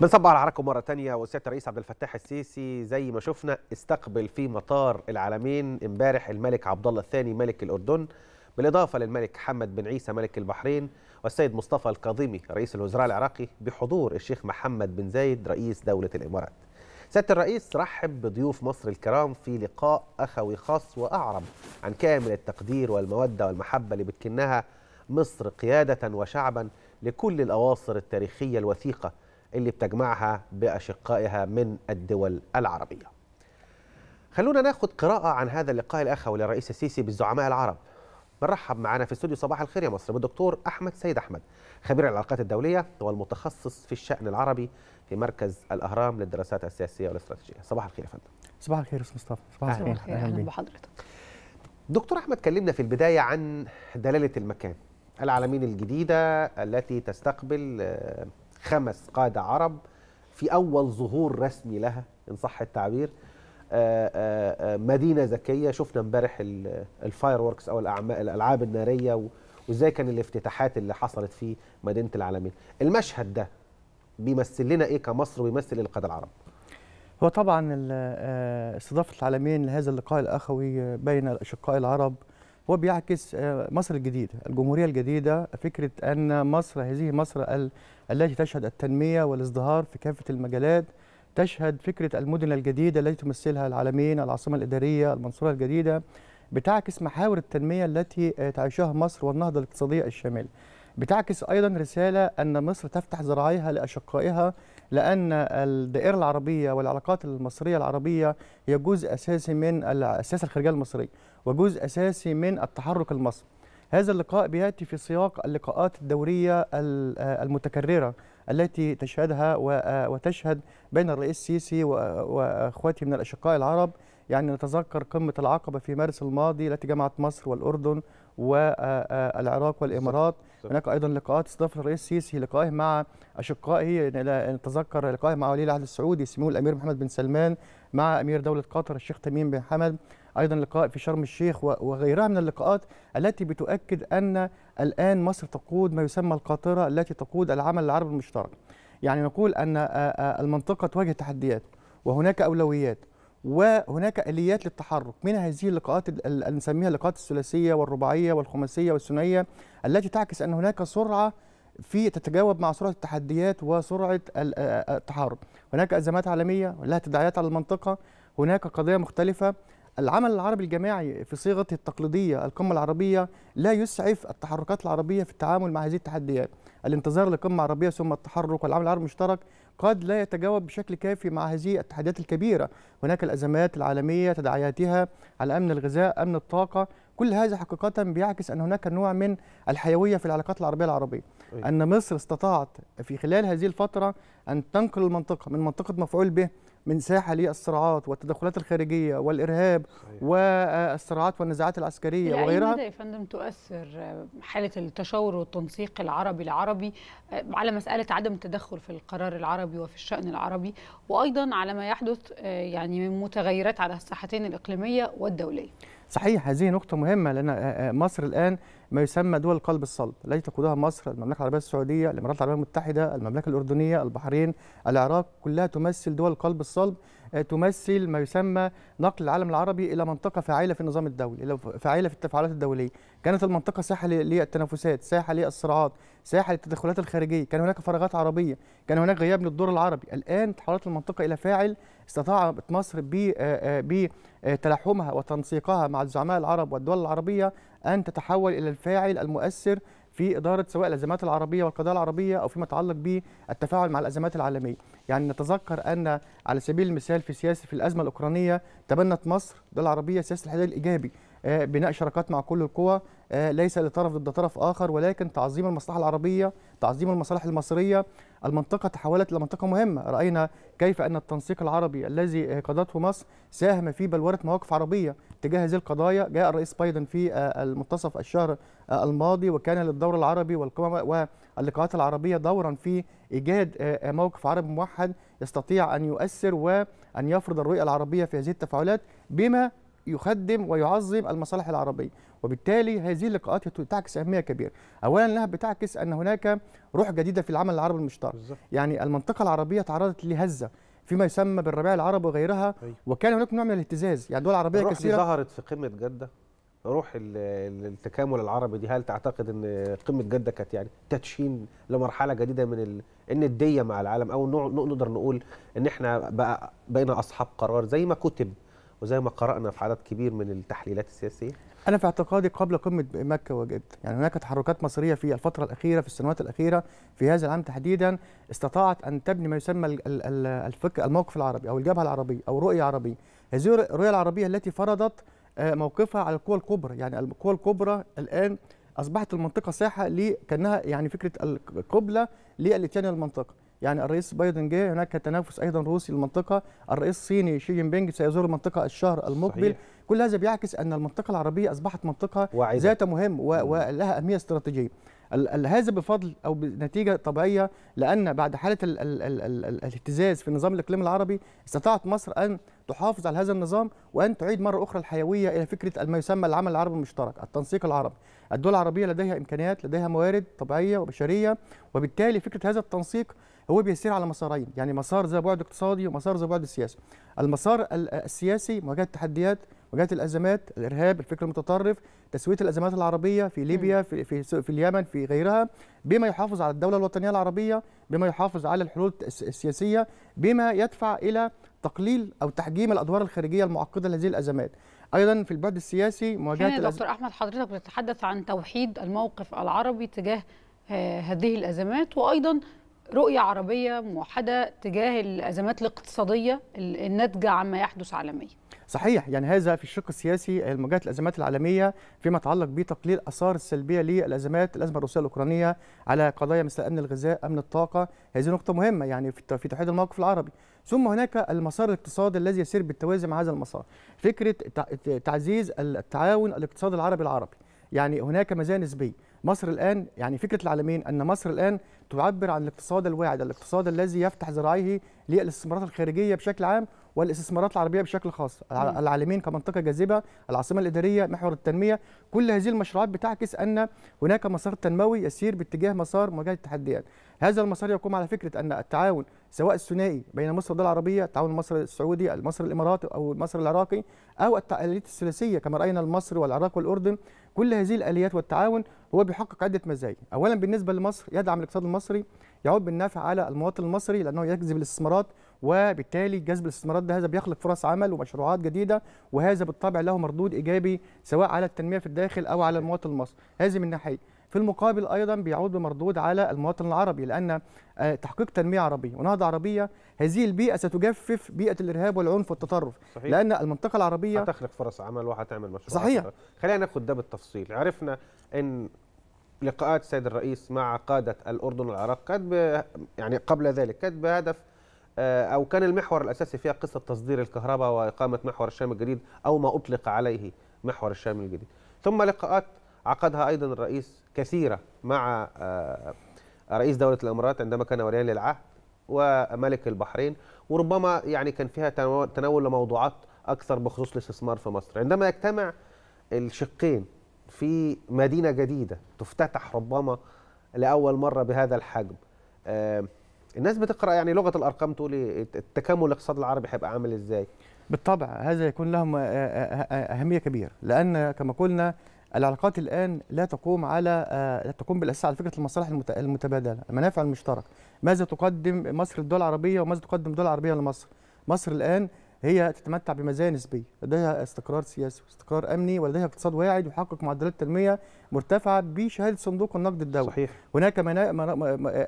بنصب على حضراتكم مره ثانيه وسياده الرئيس عبد الفتاح السيسي زي ما شفنا استقبل في مطار العالمين امبارح الملك عبد الله الثاني ملك الاردن بالاضافه للملك محمد بن عيسى ملك البحرين والسيد مصطفى الكاظمي رئيس الوزراء العراقي بحضور الشيخ محمد بن زايد رئيس دوله الامارات. سياده الرئيس رحب بضيوف مصر الكرام في لقاء اخوي خاص واعرب عن كامل التقدير والموده والمحبه اللي بتكنها مصر قياده وشعبا لكل الاواصر التاريخيه الوثيقه اللي بتجمعها بأشقائها من الدول العربية خلونا ناخد قراءة عن هذا اللقاء الأخوي للرئيس السيسي بالزعماء العرب بنرحب معنا في استوديو صباح الخير يا مصر بالدكتور أحمد سيد أحمد خبير العلاقات الدولية والمتخصص في الشأن العربي في مركز الأهرام للدراسات السياسية والاستراتيجية صباح الخير يا فندم صباح الخير أستاذ مصطفى صباح الخير أهلا بحضرتك دكتور أحمد كلمنا في البداية عن دلالة المكان العالمين الجديدة التي تستقبل آه، خمس قادة عرب في أول ظهور رسمي لها إن صح التعبير آه، آه، آه، مدينة ذكية شفنا امبارح الفاير ووركس أو الألعاب النارية وإزاي كان الافتتاحات اللي حصلت في مدينة العالمين المشهد ده بيمثل لنا إيه كمصر وبيمثل إيه القادة العرب هو طبعا استضافة العالمين لهذا اللقاء الأخوي بين الأشقاء العرب هو بيعكس آه، مصر الجديدة الجمهورية الجديدة فكرة أن مصر هذه مصر التي تشهد التنمية والازدهار في كافة المجالات تشهد فكرة المدن الجديدة التي تمثلها العالمين العاصمة الإدارية المنصورة الجديدة بتعكس محاور التنمية التي آه، تعيشها مصر والنهضة الاقتصادية الشاملة بتعكس أيضا رسالة أن مصر تفتح ذراعيها لأشقائها لأن الدائرة العربية والعلاقات المصرية العربية هي جزء أساسي من السياسة الخارجية المصرية وجزء أساسي من التحرك المصري هذا اللقاء بياتي في سياق اللقاءات الدوريه آه، المتكرره التي تشهدها آه، وتشهد بين الرئيس السيسي واخواته من الاشقاء العرب يعني نتذكر قمه العقبه في مارس الماضي التي جمعت مصر والاردن والعراق آه، والامارات هناك ايضا لقاءات استضافه الرئيس السيسي لقائه مع اشقائه يعني نتذكر لقائه مع ولي العهد السعودي سمو الامير محمد بن سلمان مع امير دوله قطر الشيخ تميم بن حمد ايضا لقاء في شرم الشيخ وغيرها من اللقاءات التي بتؤكد ان الان مصر تقود ما يسمى القاطره التي تقود العمل العربي المشترك. يعني نقول ان المنطقه تواجه تحديات وهناك اولويات وهناك اليات للتحرك من هذه اللقاءات اللي نسميها اللقاءات الثلاثيه والرباعيه والخماسيه والثنائيه التي تعكس ان هناك سرعه في تتجاوب مع سرعه التحديات وسرعه التحرك. هناك ازمات عالميه لها تداعيات على المنطقه هناك قضايا مختلفه العمل العربي الجماعي في صيغته التقليديه القمه العربيه لا يسعف التحركات العربيه في التعامل مع هذه التحديات الانتظار لقمه عربيه ثم التحرك والعمل العربي المشترك قد لا يتجاوب بشكل كافي مع هذه التحديات الكبيره هناك الازمات العالميه تداعياتها على امن الغذاء امن الطاقه كل هذا حقيقة بيعكس أن هناك نوع من الحيوية في العلاقات العربية العربية أيوة. أن مصر استطاعت في خلال هذه الفترة أن تنقل المنطقة من منطقة مفعول به من ساحه للصراعات والتدخلات الخارجيه والارهاب والصراعات والنزاعات العسكريه وغيرها وغيرها مدى يا فندم تؤثر حاله التشاور والتنسيق العربي العربي آه، على مساله عدم التدخل في القرار العربي وفي الشان العربي وايضا على ما يحدث آه، يعني من متغيرات على الساحتين الاقليميه والدوليه صحيح هذه نقطه مهمه لان آه، مصر الان ما يسمى دول القلب الصلب التي تقودها مصر المملكه العربيه السعوديه الامارات العربيه المتحده المملكه الاردنيه البحرين العراق كلها تمثل دول القلب الصلب آه، تمثل ما يسمى نقل العالم العربي الى منطقه فاعله في النظام الدولي الى فاعله في التفاعلات الدوليه كانت المنطقه ساحه للتنافسات ساحه للصراعات ساحه للتدخلات الخارجيه كان هناك فراغات عربيه كان هناك غياب للدور العربي الان تحولت المنطقه الى فاعل استطاعت مصر بتلاحمها آه، آه، وتنسيقها مع الزعماء العرب والدول العربيه ان تتحول الى الفاعل المؤثر في اداره سواء الازمات العربيه والقضايا العربيه او فيما يتعلق بالتفاعل مع الازمات العالميه، يعني نتذكر ان على سبيل المثال في سياسه في الازمه الاوكرانيه تبنت مصر الدول العربيه سياسه الحداد الايجابي آه، بناء شراكات مع كل القوى آه، ليس لطرف ضد طرف اخر ولكن تعظيم المصلحه العربيه تعظيم المصالح المصريه المنطقه تحولت الى منطقه مهمه راينا كيف ان التنسيق العربي الذي قادته مصر ساهم في بلوره مواقف عربيه تجاه هذه القضايا جاء الرئيس بايدن في آه، المنتصف الشهر الماضي وكان للدور العربي والقمم واللقاءات العربيه دورا في ايجاد موقف عربي موحد يستطيع ان يؤثر وان يفرض الرؤيه العربيه في هذه التفاعلات بما يخدم ويعظم المصالح العربيه وبالتالي هذه اللقاءات تعكس اهميه كبيره اولا انها بتعكس ان هناك روح جديده في العمل العربي المشترك يعني المنطقه العربيه تعرضت لهزه فيما يسمى بالربيع العربي وغيرها أيوه. وكان هناك نوع من الاهتزاز يعني دول عربيه كثيرة كثيره ظهرت في قمه جده روح التكامل العربي دي هل تعتقد ان قمه جده كانت يعني تدشين لمرحله جديده من ال... النديه مع العالم او نقدر نقول ان احنا بقى بقينا اصحاب قرار زي ما كتب وزي ما قرأنا في عدد كبير من التحليلات السياسية؟ أنا في اعتقادي قبل قمة مكة وجد يعني هناك تحركات مصرية في الفترة الأخيرة في السنوات الأخيرة في هذا العام تحديدا استطاعت أن تبني ما يسمى الفكر الموقف العربي أو الجبهة العربية أو رؤية عربية هذه الرؤية العربية التي فرضت آه، موقفها على القوى الكبرى يعني القوى الكبرى الآن أصبحت المنطقة ساحة لكأنها يعني فكرة القبلة للإتيان المنطقة يعني الرئيس بايدن جه هناك تنافس ايضا روسي للمنطقه الرئيس الصيني شي جين بينج سيزور المنطقه الشهر المقبل صحيح. كل هذا بيعكس ان المنطقه العربيه اصبحت منطقه وعيدة. ذات مهم ولها اهميه استراتيجيه هذا بفضل او بنتيجه طبيعيه لان بعد حاله ال ال ال ال الاهتزاز في النظام الاقليمي العربي استطاعت مصر ان تحافظ على هذا النظام وان تعيد مره اخرى الحيويه الى فكره ما يسمى العمل العربي المشترك، التنسيق العربي. الدول العربيه لديها امكانيات، لديها موارد طبيعيه وبشريه، وبالتالي فكره هذا التنسيق هو بيسير على مسارين يعني مسار ذا بعد اقتصادي ومسار ذا بعد سياسي المسار السياسي مواجهه التحديات مواجهه الازمات الارهاب الفكر المتطرف تسويه الازمات العربيه في ليبيا في في, في اليمن في غيرها بما يحافظ على الدوله الوطنيه العربيه بما يحافظ على الحلول السياسيه بما يدفع الى تقليل او تحجيم الادوار الخارجيه المعقده لهذه الازمات ايضا في البعد السياسي مواجهه يعني الأز... دكتور احمد حضرتك بتتحدث عن توحيد الموقف العربي تجاه آه، هذه الازمات وايضا رؤية عربية موحدة تجاه الأزمات الاقتصادية الناتجة عما يحدث عالميا صحيح يعني هذا في الشق السياسي آه، مواجهه الازمات العالميه فيما يتعلق بتقليل اثار السلبيه للازمات الازمه الروسيه الاوكرانيه على قضايا مثل امن الغذاء امن الطاقه هذه نقطه مهمه يعني في توحيد الموقف العربي ثم هناك المسار الاقتصادي الذي يسير بالتوازي مع هذا المسار فكره تعزيز التعاون الاقتصادي العربي العربي يعني هناك مزايا نسبيه مصر الآن يعني فكرة العالمين أن مصر الآن تعبر عن الاقتصاد الواعد الاقتصاد الذي يفتح ذراعيه للاستثمارات الخارجية بشكل عام والاستثمارات العربية بشكل خاص العالمين كمنطقة جاذبة العاصمة الإدارية محور التنمية كل هذه المشروعات بتعكس أن هناك مسار تنموي يسير باتجاه مسار مواجهة التحديات هذا المسار يقوم على فكرة أن التعاون سواء الثنائي بين مصر والدول العربية التعاون المصري السعودي المصري الإماراتي أو المصري العراقي أو التعاليات الثلاثية كما رأينا مصر والعراق والأردن كل هذه الاليات والتعاون هو بيحقق عده مزايا اولا بالنسبه لمصر يدعم الاقتصاد المصري يعود بالنفع على المواطن المصري لانه يجذب الاستثمارات وبالتالي جذب الاستثمارات ده هذا بيخلق فرص عمل ومشروعات جديده وهذا بالطبع له مردود ايجابي سواء على التنميه في الداخل او على المواطن المصري هذه من ناحيه في المقابل ايضا بيعود بمردود على المواطن العربي لان آه، تحقيق تنميه عربيه ونهضه عربيه هذه البيئه ستجفف بيئه الارهاب والعنف والتطرف صحيح. لان المنطقه العربيه هتخلق فرص عمل وهتعمل مشروعات صحيح خلينا ناخد ده بالتفصيل عرفنا ان لقاءات السيد الرئيس مع قاده الاردن والعراق كانت يعني قبل ذلك كانت بهدف آه، او كان المحور الاساسي فيها قصه تصدير الكهرباء واقامه محور الشام الجديد او ما اطلق عليه محور الشام الجديد ثم لقاءات عقدها ايضا الرئيس كثيره مع آه، رئيس دوله الامارات عندما كان وليا للعهد وملك البحرين وربما يعني كان فيها تناول لموضوعات اكثر بخصوص الاستثمار في مصر عندما يجتمع الشقين في مدينه جديده تفتتح ربما لاول مره بهذا الحجم آه، الناس بتقرا يعني لغه الارقام تقول التكامل إيه، إيه، الاقتصادي العربي هيبقى عامل ازاي بالطبع هذا يكون لهم اهميه كبيره لان كما قلنا العلاقات الان لا تقوم على آه، لا تقوم بالاساس على فكره المصالح المتبادله المنافع المشتركه ماذا تقدم مصر للدول العربيه وماذا تقدم الدول العربيه لمصر مصر الان هي تتمتع بمزايا نسبيه لديها استقرار سياسي واستقرار امني ولديها اقتصاد واعد يحقق معدلات تنميه مرتفعه بشهاده صندوق النقد الدولي صحيح. هناك ما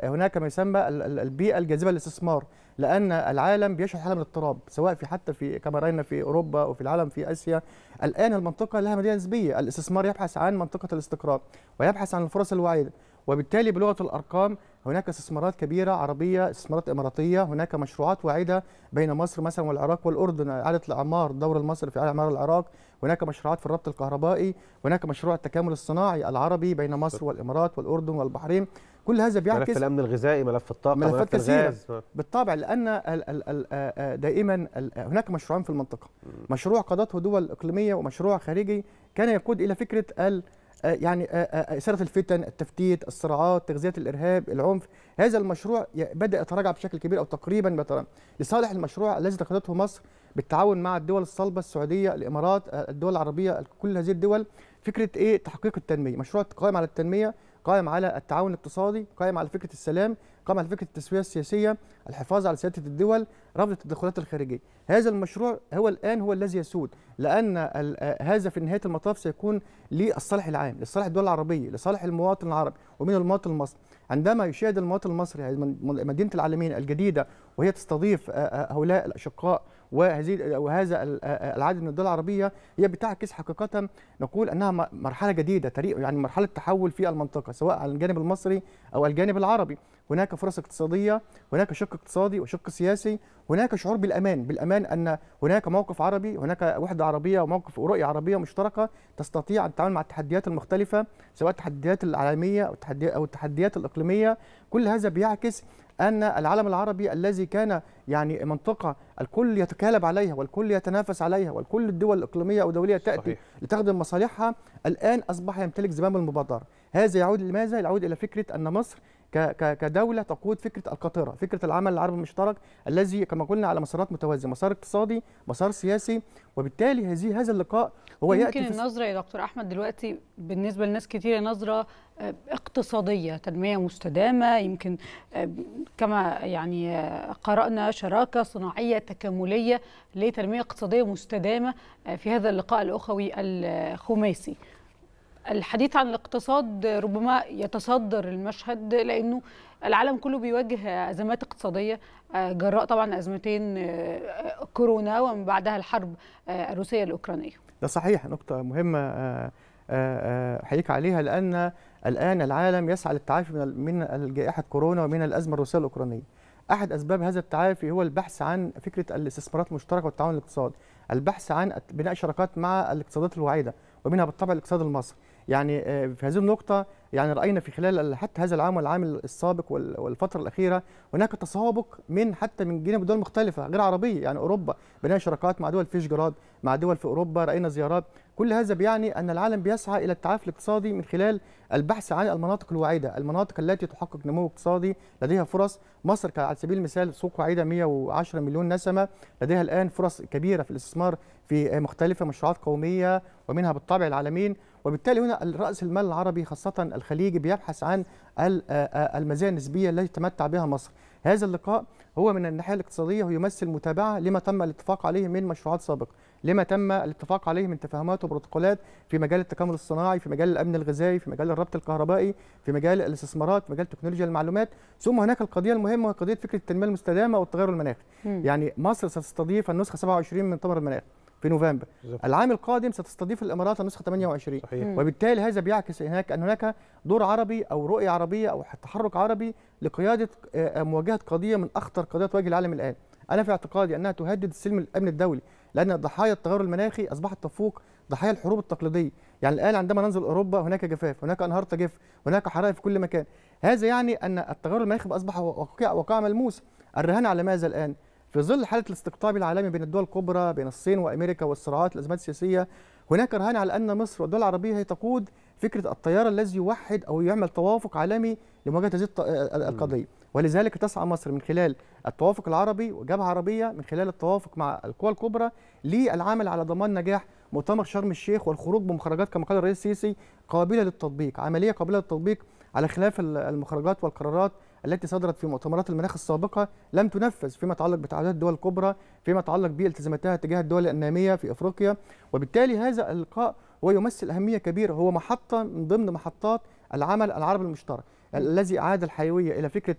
هناك ما يسمى البيئه الجاذبه للاستثمار لان العالم بيشهد حاله من الاضطراب سواء في حتى في كما راينا في اوروبا وفي العالم في اسيا الان المنطقه لها مزايا نسبيه الاستثمار يبحث عن منطقه الاستقرار ويبحث عن الفرص الواعده وبالتالي بلغه الارقام هناك استثمارات كبيره عربيه استثمارات اماراتيه هناك مشروعات واعده بين مصر مثلا والعراق والاردن اعاده الاعمار دور المصري في اعمار العراق هناك مشروعات في الربط الكهربائي هناك مشروع التكامل الصناعي العربي بين مصر والامارات والاردن والبحرين كل هذا بيعكس ملف الامن الغذائي ملف الطاقه ملف الغاز. بالطبع لان آه، آه، دائما هناك مشروعين في المنطقه مشروع قادته دول اقليميه ومشروع خارجي كان يقود الى فكره آه، يعني آه، آه، إثارة الفتن، التفتيت، الصراعات، تغذية الإرهاب، العنف، هذا المشروع بدأ يتراجع بشكل كبير أو تقريبا بيتراجع لصالح المشروع الذي اتخذته مصر بالتعاون مع الدول الصلبة السعودية، الإمارات، الدول العربية، كل هذه الدول فكرة إيه تحقيق التنمية، مشروع قائم على التنمية، قائم على التعاون الاقتصادي، قائم على فكرة السلام، قام على فكره التسويه السياسيه الحفاظ على سياده الدول رفض التدخلات الخارجيه هذا المشروع هو الان هو الذي يسود لان آه، هذا في نهايه المطاف سيكون للصالح العام لصالح الدول العربيه لصالح المواطن العربي ومن المواطن المصري عندما يشاهد المواطن المصري مدينه العالمين الجديده وهي تستضيف آه، آه، هؤلاء الاشقاء وهذه وهذا العدد من الدول العربيه هي بتعكس حقيقه نقول انها مرحله جديده يعني مرحله تحول في المنطقه سواء على الجانب المصري او الجانب العربي هناك فرص اقتصادية هناك شق اقتصادي وشق سياسي هناك شعور بالأمان بالأمان أن هناك موقف عربي هناك وحدة عربية وموقف ورؤية عربية مشتركة تستطيع التعامل مع التحديات المختلفة سواء التحديات العالمية أو التحديات, أو التحديات الإقليمية كل هذا بيعكس أن العالم العربي الذي كان يعني منطقة الكل يتكالب عليها والكل يتنافس عليها والكل الدول الإقليمية أو الدولية تأتي صحيح. لتخدم مصالحها الآن أصبح يمتلك زمام المبادرة هذا يعود لماذا؟ يعود إلى فكرة أن مصر كدوله تقود فكره القاطره فكره العمل العربي المشترك الذي كما قلنا على مسارات متوازيه مسار اقتصادي مسار سياسي وبالتالي هذه هذا اللقاء هو ياتي يمكن النظره يا دكتور احمد دلوقتي بالنسبه لناس كثيره نظره آه، اقتصاديه تنميه مستدامه يمكن آه، كما يعني آه، قرانا شراكه صناعيه تكامليه لتنميه اقتصاديه مستدامه في هذا اللقاء الاخوي الخماسي الحديث عن الاقتصاد ربما يتصدر المشهد لانه العالم كله بيواجه ازمات اقتصاديه آه، جراء طبعا ازمتين آه، كورونا ومن بعدها الحرب آه، الروسيه الاوكرانيه. ده صحيح نقطه مهمه احييك عليها لان الان العالم يسعى للتعافي من من جائحه كورونا ومن الازمه الروسيه الاوكرانيه. احد اسباب هذا التعافي هو البحث عن فكره الاستثمارات المشتركه والتعاون الاقتصادي، البحث عن بناء شراكات مع الاقتصادات الواعده ومنها بالطبع الاقتصاد المصري. يعني آه، في هذه النقطة يعني رأينا في خلال حتى هذا العام والعام السابق والفترة الأخيرة هناك تسابق من حتى من جانب دول مختلفة غير عربية يعني أوروبا بناء شراكات مع دول فيشجراد مع دول في أوروبا رأينا زيارات كل هذا بيعني أن العالم بيسعى إلى التعافي الاقتصادي من خلال البحث عن المناطق الواعدة المناطق التي تحقق نمو اقتصادي لديها فرص مصر على سبيل المثال سوق واعدة 110 مليون نسمة لديها الآن فرص كبيرة في الاستثمار في مختلفة مشروعات قومية ومنها بالطبع العالمين وبالتالي هنا رأس المال العربي خاصة الخليجي بيبحث عن المزايا النسبية التي تمتع بها مصر هذا اللقاء هو من الناحية الاقتصادية ويمثل متابعة لما تم الاتفاق عليه من مشروعات سابقة لما تم الاتفاق عليه من تفاهمات وبروتوكولات في مجال التكامل الصناعي في مجال الامن الغذائي في مجال الربط الكهربائي في مجال الاستثمارات في مجال تكنولوجيا المعلومات ثم هناك القضيه المهمه وهي قضيه فكره التنميه المستدامه والتغير المناخي يعني مصر ستستضيف النسخه 27 من مؤتمر المناخ في نوفمبر بالزبط. العام القادم ستستضيف الامارات النسخه 28 صحيح. وبالتالي هذا بيعكس هناك ان هناك دور عربي او رؤيه عربيه او تحرك عربي لقياده آه، آه، مواجهه قضيه من اخطر قضايا تواجه العالم الان انا في اعتقادي انها تهدد السلم الامن الدولي لان ضحايا التغير المناخي اصبحت تفوق ضحايا الحروب التقليديه يعني الان عندما ننزل اوروبا هناك جفاف هناك انهار تجف هناك حرائق في كل مكان هذا يعني ان التغير المناخي اصبح واقع, واقع ملموس الرهان على ماذا الان في ظل حاله الاستقطاب العالمي بين الدول الكبرى بين الصين وامريكا والصراعات الازمات السياسيه هناك رهان على ان مصر والدول العربيه هي تقود فكره التيار الذي يوحد او يعمل توافق عالمي لمواجهه هذه آه، القضيه ولذلك تسعى مصر من خلال التوافق العربي وجبهه عربيه من خلال التوافق مع القوى الكبرى للعمل على ضمان نجاح مؤتمر شرم الشيخ والخروج بمخرجات كما قال الرئيس السيسي قابله للتطبيق عمليه قابله للتطبيق على خلاف المخرجات والقرارات التي صدرت في مؤتمرات المناخ السابقة لم تنفذ فيما يتعلق بتعهدات الدول الكبرى فيما يتعلق بالتزاماتها تجاه الدول النامية في أفريقيا وبالتالي هذا اللقاء هو يمثل أهمية كبيرة هو محطة من ضمن محطات العمل العربي المشترك الذي اعاد الحيويه الى فكره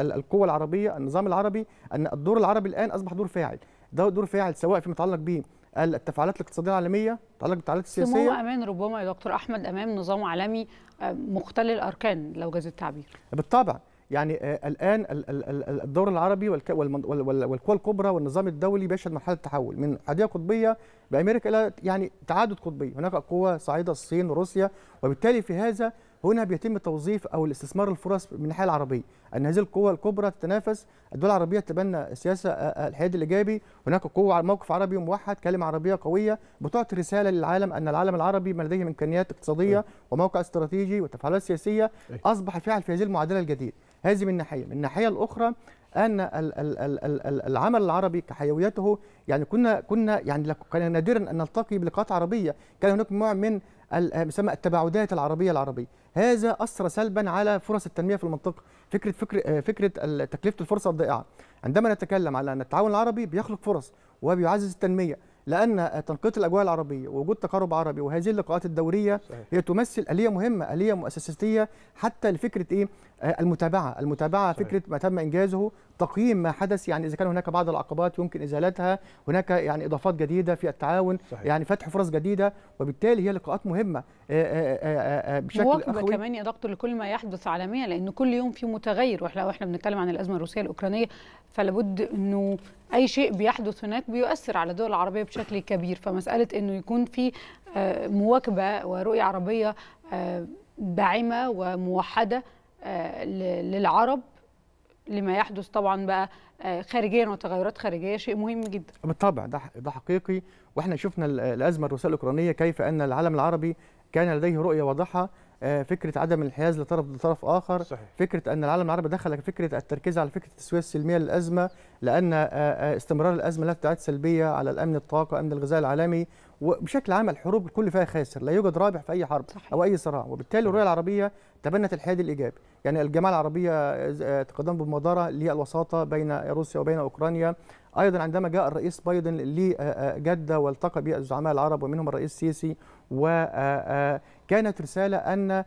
القوه العربيه النظام العربي ان الدور العربي الان اصبح دور فاعل ده دور فاعل سواء فيما يتعلق به التفاعلات الاقتصاديه العالميه تعلق بالتفاعلات السياسيه سمو امان ربما يا دكتور احمد امام نظام عالمي آه، مختل الاركان لو جاز التعبير بالطبع يعني آه، الان الدور العربي والقوى الكبرى والنظام الدولي بيشهد مرحله تحول من حديه قطبيه بامريكا الى يعني تعدد قطبي هناك قوى صعيده الصين وروسيا وبالتالي في هذا هنا بيتم توظيف او الاستثمار الفرص من الناحيه العربيه ان هذه القوى الكبرى تتنافس الدول العربيه تتبنى سياسه آه، آه، الحياد الايجابي هناك قوه موقف عربي موحد كلمه عربيه قويه بتعطي رساله للعالم ان العالم العربي ما لديه امكانيات اقتصاديه وموقع استراتيجي وتفاعلات سياسيه اصبح فعل في هذه المعادله الجديده هذه من ناحيه من الناحيه الاخرى ان العمل العربي كحيويته يعني كنا كنا يعني كان نادرا ان نلتقي بلقاءات عربيه كان هناك نوع من آه، يسمى التباعدات العربيه العربيه هذا اثر سلبا على فرص التنميه في المنطقه فكره فكره آه، فكره تكلفه الفرصه الضائعه عندما نتكلم على ان التعاون العربي بيخلق فرص وبيعزز التنميه لان تنقيه الاجواء العربيه ووجود تقارب عربي وهذه اللقاءات الدوريه صحيح. هي تمثل اليه مهمه اليه مؤسساتيه حتى لفكره ايه المتابعه المتابعه صحيح. فكره ما تم انجازه تقييم ما حدث يعني اذا كان هناك بعض العقبات يمكن ازالتها هناك يعني اضافات جديده في التعاون صحيح. يعني فتح فرص جديده وبالتالي هي لقاءات مهمه بشكل آه، آآ آه، آه، بشكل مواكبه كمان دكتور لكل ما يحدث عالميا لان كل يوم في متغير واحنا واحنا بنتكلم عن الازمه الروسيه الاوكرانيه فلابد انه اي شيء بيحدث هناك بيؤثر على الدول العربيه بشكل كبير فمساله انه يكون في مواكبه ورؤيه عربيه داعمه وموحده آه، للعرب لما يحدث طبعا بقى آه، خارجيا وتغيرات خارجيه شيء مهم جدا. بالطبع ده ده حقيقي واحنا شفنا الازمه الروسيه الاوكرانيه كيف ان العالم العربي كان لديه رؤيه واضحه آه، فكره عدم الانحياز لطرف لطرف اخر صحيح. فكره ان العالم العربي دخل فكره التركيز على فكره التسويه السلميه للازمه لان آه، آه، استمرار الازمه لا تبعات سلبيه على الامن الطاقه امن الغذاء العالمي وبشكل عام الحروب الكل فيها خاسر لا يوجد رابح في اي حرب صحيح. او اي صراع وبالتالي الرؤيه العربيه تبنت الحياد الايجابي يعني الجماعه العربيه تقدمت بمبادره للوساطه بين روسيا وبين اوكرانيا ايضا عندما جاء الرئيس بايدن لجده والتقى بالزعماء العرب ومنهم الرئيس السيسي وكانت آه، آه، رسالة أن آه،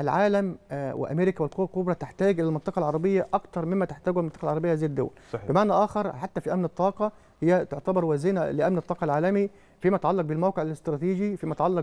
العالم وامريكا والقوى الكبرى تحتاج الى المنطقه العربيه اكثر مما تحتاجه المنطقه العربيه هذه الدول صحيح. بمعنى اخر حتى في امن الطاقه هي تعتبر وزينه لامن الطاقه العالمي فيما يتعلق بالموقع الاستراتيجي فيما يتعلق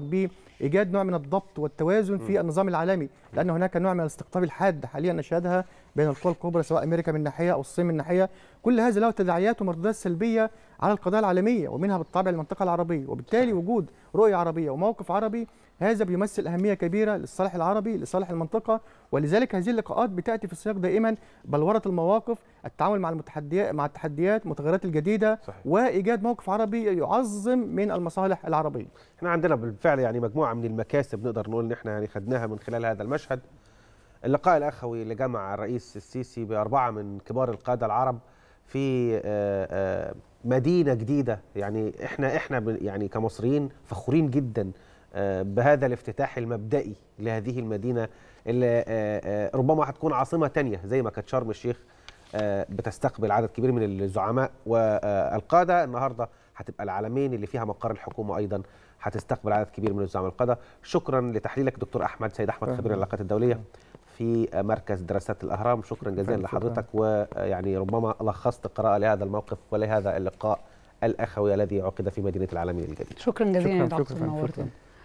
بايجاد نوع من الضبط والتوازن في النظام العالمي لان هناك نوع من الاستقطاب الحاد حاليا نشهدها بين القوى الكبرى سواء امريكا من ناحيه او الصين من ناحيه كل هذا له تداعيات ومردودات سلبيه على القضايا العالميه ومنها بالطبع المنطقه العربيه وبالتالي وجود رؤيه عربيه وموقف عربي هذا بيمثل أهمية كبيرة للصالح العربي لصالح المنطقة ولذلك هذه اللقاءات بتأتي في السياق دائما بلورة المواقف التعامل مع المتحديات مع التحديات المتغيرات الجديدة صحيح. وإيجاد موقف عربي يعظم من المصالح العربية احنا عندنا بالفعل يعني مجموعة من المكاسب نقدر نقول إن احنا يعني خدناها من خلال هذا المشهد اللقاء الأخوي اللي جمع الرئيس السيسي بأربعة من كبار القادة العرب في آه، آه، مدينه جديده يعني احنا احنا يعني كمصريين فخورين جدا بهذا الافتتاح المبدئي لهذه المدينه اللي آه، آه، ربما هتكون عاصمه ثانيه زي ما كانت شرم الشيخ آه، بتستقبل عدد كبير من الزعماء والقاده النهارده هتبقى العالمين اللي فيها مقر الحكومه ايضا هتستقبل عدد كبير من الزعماء القاده شكرا لتحليلك دكتور احمد سيد احمد خبير العلاقات الدوليه في مركز دراسات الاهرام شكرا جزيلا لحضرتك ويعني ربما لخصت قراءه لهذا الموقف ولهذا اللقاء الاخوي الذي عقد في مدينه العالمين الجديد شكرا جزيلا شكرا دكتور نورتنا